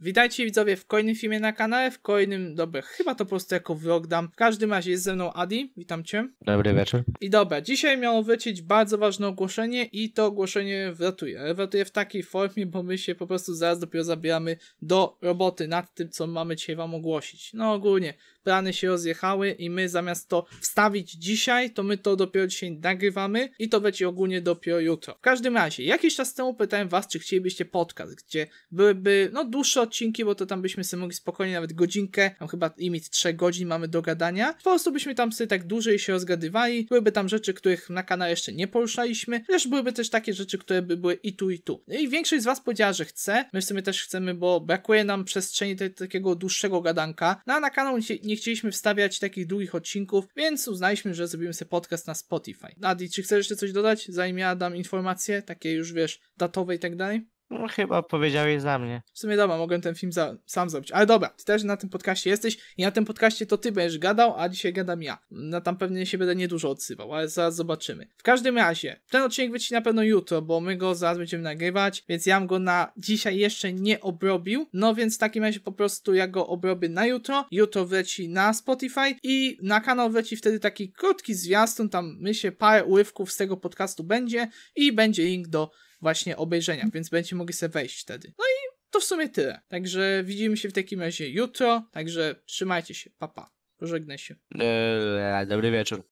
Witajcie widzowie w kolejnym filmie na kanale, w kolejnym, dobra, chyba to po prostu jako vlog dam. W każdym razie jest ze mną Adi, witam cię. Dobry wieczór. I dobra, dzisiaj miało wrócić bardzo ważne ogłoszenie i to ogłoszenie wratuje. Wratuje w takiej formie, bo my się po prostu zaraz dopiero zabieramy do roboty nad tym, co mamy dzisiaj wam ogłosić. No ogólnie, plany się rozjechały i my zamiast to wstawić dzisiaj, to my to dopiero dzisiaj nagrywamy i to będzie ogólnie dopiero jutro. W każdym razie, jakiś czas temu pytałem was, czy chcielibyście podcast, gdzie byłyby, no dłuższe odcinki, bo to tam byśmy sobie mogli spokojnie nawet godzinkę, tam chyba limit 3 godzin mamy do gadania. Po prostu byśmy tam sobie tak dłużej się rozgadywali. Byłyby tam rzeczy, których na kanale jeszcze nie poruszaliśmy, też byłyby też takie rzeczy, które by były i tu, i tu. No I większość z Was powiedziała, że chce. My w sumie też chcemy, bo brakuje nam przestrzeni te, takiego dłuższego gadanka. No a na kanał nie, chcieliśmy wstawiać takich długich odcinków, więc uznaliśmy, że zrobimy sobie podcast na Spotify. Adi, czy chcesz jeszcze coś dodać, zanim ja dam informacje, takie już wiesz, datowe i tak dalej? No, chyba powiedziałeś za mnie. W sumie dobra, mogłem ten film za, sam zrobić. Ale dobra, ty też na tym podcaście jesteś i na tym podcaście to ty będziesz gadał, a dzisiaj gadam ja. No tam pewnie się będę niedużo odsywał, ale zaraz zobaczymy. W każdym razie, ten odcinek wyjdzie na pewno jutro, bo my go zaraz będziemy nagrywać, więc ja go na dzisiaj jeszcze nie obrobił. No więc w takim razie po prostu ja go obrobię na jutro. Jutro wleci na Spotify i na kanał wleci wtedy taki krótki zwiastun, tam myślę parę urywków z tego podcastu będzie i będzie link do właśnie obejrzenia, mhm. więc będzie mogli sobie wejść wtedy. No i to w sumie tyle. Także widzimy się w takim razie jutro, także trzymajcie się, papa. Pa. Pożegnaj się. Eee, dobry wieczór.